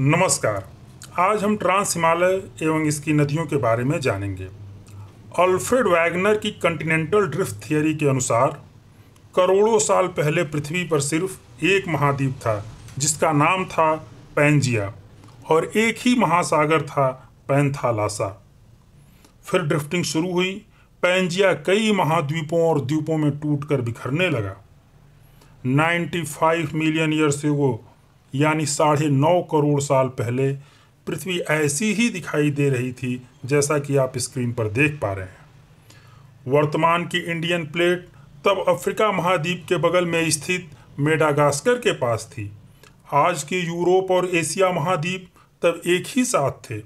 नमस्कार आज हम ट्रांस हिमालय एवं इसकी नदियों के बारे में जानेंगे अल्फ्रेड वैगनर की कंटिनेंटल ड्रिफ्ट थियरी के अनुसार करोड़ों साल पहले पृथ्वी पर सिर्फ एक महाद्वीप था जिसका नाम था पैंजिया और एक ही महासागर था पैंथालासा फिर ड्रिफ्टिंग शुरू हुई पैंजिया कई महाद्वीपों और द्वीपों में टूटकर बिखरने लगा 95 मिलियन ईयर से वो यानी साढ़े नौ करोड़ साल पहले पृथ्वी ऐसी ही दिखाई दे रही थी जैसा कि आप स्क्रीन पर देख पा रहे हैं वर्तमान की इंडियन प्लेट तब अफ्रीका महाद्वीप के बगल में स्थित मेडागास्कर के पास थी आज के यूरोप और एशिया महाद्वीप तब एक ही साथ थे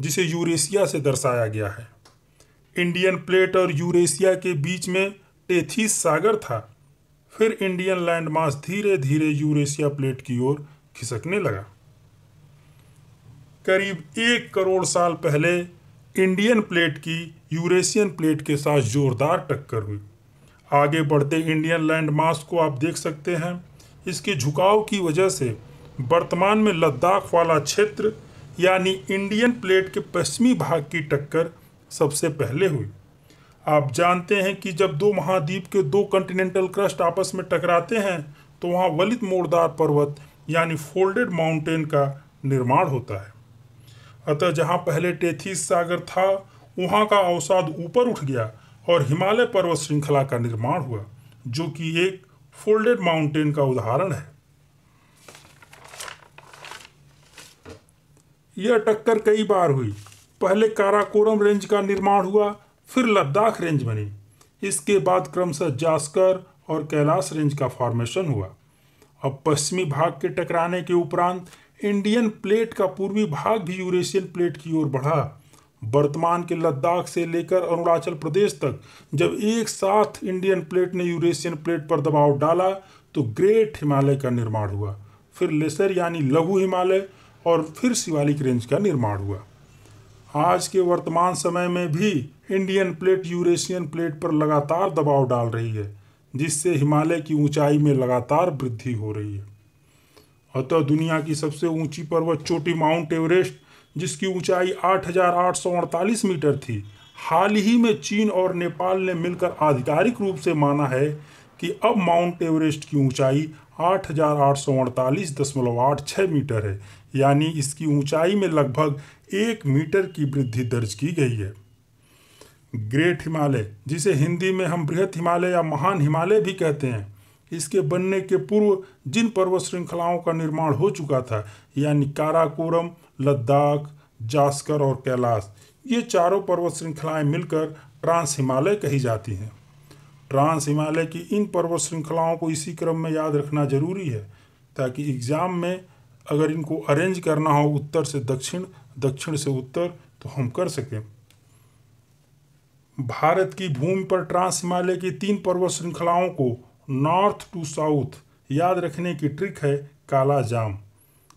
जिसे यूरेशिया से दर्शाया गया है इंडियन प्लेट और यूरेशिया के बीच में टेथिस सागर था फिर इंडियन लैंड मास धीरे धीरे यूरेशिया प्लेट की ओर खिसकने लगा करीब एक करोड़ साल पहले इंडियन प्लेट की यूरेशियन प्लेट के साथ जोरदार टक्कर हुई आगे बढ़ते इंडियन लैंड मास को आप देख सकते हैं इसके झुकाव की वजह से वर्तमान में लद्दाख वाला क्षेत्र यानी इंडियन प्लेट के पश्चिमी भाग की टक्कर सबसे पहले हुई आप जानते हैं कि जब दो महाद्वीप के दो कंटिनेंटल क्रस्ट आपस में टकराते हैं तो वहाँ वलित मोड़दार पर्वत यानी फोल्डेड माउंटेन का निर्माण होता है अतः जहाँ पहले टेथिस सागर था वहाँ का अवसाद ऊपर उठ गया और हिमालय पर्वत श्रृंखला का निर्माण हुआ जो कि एक फोल्डेड माउंटेन का उदाहरण है यह टक्कर कई बार हुई पहले काराकोरम रेंज का निर्माण हुआ फिर लद्दाख रेंज बनी इसके बाद क्रमशः जास्कर और कैलाश रेंज का फॉर्मेशन हुआ अब पश्चिमी भाग के टकराने के उपरांत इंडियन प्लेट का पूर्वी भाग भी यूरेशियन प्लेट की ओर बढ़ा वर्तमान के लद्दाख से लेकर अरुणाचल प्रदेश तक जब एक साथ इंडियन प्लेट ने यूरेशियन प्लेट पर दबाव डाला तो ग्रेट हिमालय का निर्माण हुआ फिर लेसर यानी लघु हिमालय और फिर शिवालिक रेंज का निर्माण हुआ आज के वर्तमान समय में भी इंडियन प्लेट यूरेशियन प्लेट पर लगातार दबाव डाल रही है जिससे हिमालय की ऊंचाई में लगातार वृद्धि हो रही है अतः दुनिया की सबसे ऊंची पर्वत चोटी माउंट एवरेस्ट जिसकी ऊंचाई 8,848 मीटर थी हाल ही में चीन और नेपाल ने मिलकर आधिकारिक रूप से माना है कि अब माउंट एवरेस्ट की ऊंचाई आठ मीटर है यानी इसकी ऊंचाई में लगभग एक मीटर की वृद्धि दर्ज की गई है ग्रेट हिमालय जिसे हिंदी में हम बृहत हिमालय या महान हिमालय भी कहते हैं इसके बनने के पूर्व जिन पर्वत श्रृंखलाओं का निर्माण हो चुका था यानी काराकोरम लद्दाख जास्कर और कैलाश ये चारों पर्वत श्रृंखलाएं मिलकर ट्रांस हिमालय कही जाती हैं ट्रांस हिमालय की इन पर्वत श्रृंखलाओं को इसी क्रम में याद रखना जरूरी है ताकि एग्जाम में अगर इनको अरेंज करना हो उत्तर से दक्षिण दक्षिण से उत्तर तो हम कर सकें भारत की भूमि पर ट्रांस हिमालय की तीन पर्वत श्रृंखलाओं को नॉर्थ टू साउथ याद रखने की ट्रिक है काला जाम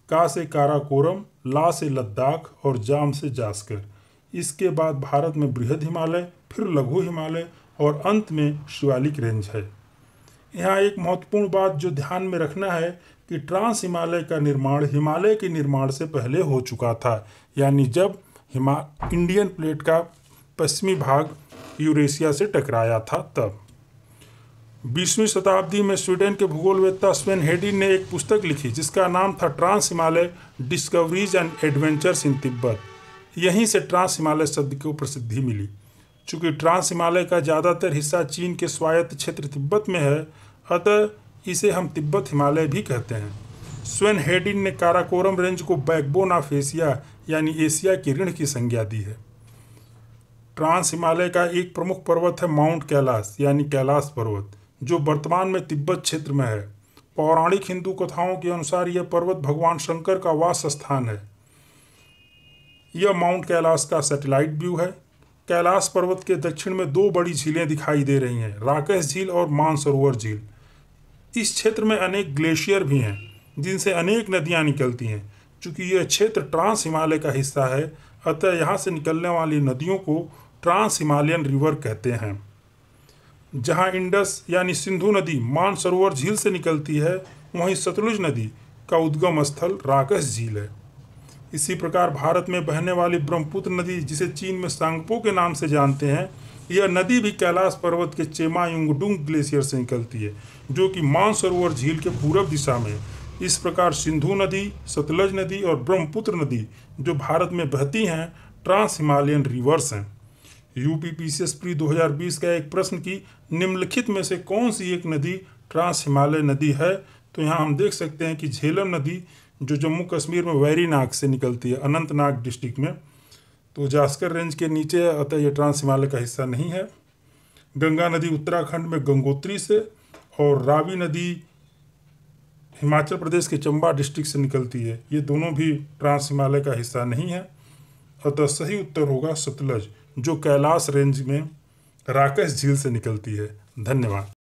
का से काराकोरम ला से लद्दाख और जाम से जास्कर इसके बाद भारत में बृहद हिमालय फिर लघु हिमालय और अंत में शिवालिक रेंज है यहाँ एक महत्वपूर्ण बात जो ध्यान में रखना है कि ट्रांस हिमालय का निर्माण हिमालय के निर्माण से पहले हो चुका था यानी जब हिमा इंडियन प्लेट का पश्चिमी भाग यूरेशिया से टकराया था तब बीसवीं शताब्दी में स्वीडन के भूगोलवेत्ता स्वेन हेडी ने एक पुस्तक लिखी जिसका नाम था trans Himalaya discoveries and adventures in Tibet यहीं से ट्रांस हिमालय शब्द को प्रसिद्धि मिली चूंकि ट्रांस हिमालय का ज़्यादातर हिस्सा चीन के स्वायत्त क्षेत्र तिब्बत में है अतः इसे हम तिब्बत हिमालय भी कहते हैं स्वेन हेडिन ने काराकोरम रेंज को बैकबोन ऑफ एशिया यानी एशिया की ऋण की संज्ञा दी है ट्रांस हिमालय का एक प्रमुख पर्वत है माउंट कैलाश यानी कैलाश पर्वत जो वर्तमान में तिब्बत क्षेत्र में है पौराणिक हिंदू कथाओं के अनुसार यह पर्वत भगवान शंकर का वास स्थान है यह माउंट कैलाश का सैटेलाइट व्यू है कैलाश पर्वत के दक्षिण में दो बड़ी झीलें दिखाई दे रही हैं राकेश झील और मानसरोवर झील इस क्षेत्र में अनेक ग्लेशियर भी हैं जिनसे अनेक नदियाँ निकलती हैं चूँकि यह क्षेत्र ट्रांस हिमालय का हिस्सा है अतः यहाँ से निकलने वाली नदियों को ट्रांस हिमालयन रिवर कहते हैं जहाँ इंडस यानी सिंधु नदी मानसरोवर झील से निकलती है वहीं सतलुज नदी का उद्गम स्थल राकेश झील है इसी प्रकार भारत में बहने वाली ब्रह्मपुत्र नदी जिसे चीन में सांगपो के नाम से जानते हैं यह नदी भी कैलाश पर्वत के चेमायुंगडुंग ग्लेशियर से निकलती है जो कि मानसरोवर झील के पूरब दिशा में है इस प्रकार सिंधु नदी सतलज नदी और ब्रह्मपुत्र नदी जो भारत में बहती हैं ट्रांस हिमालयन रिवर्स हैं U P P C S pre दो हजार बीस का एक प्रश्न की निम्नलिखित में से कौन सी एक नदी ट्रांस हिमालय नदी है तो यहाँ हम देख सकते हैं कि झेलम नदी जो जम्मू कश्मीर में वैरीनाग से निकलती है अनंतनाग डिस्ट्रिक्ट में तो जास्कर रेंज के नीचे अतः यह ट्रांस हिमालय का हिस्सा नहीं है गंगा नदी उत्तराखंड में गंगोत्री से और रावी नदी हिमाचल प्रदेश के चंबा डिस्ट्रिक्ट से निकलती है ये दोनों भी ट्रांस हिमालय का हिस्सा नहीं है अतः सही उत्तर होगा सतलज जो कैलाश रेंज में राकेश झील से निकलती है धन्यवाद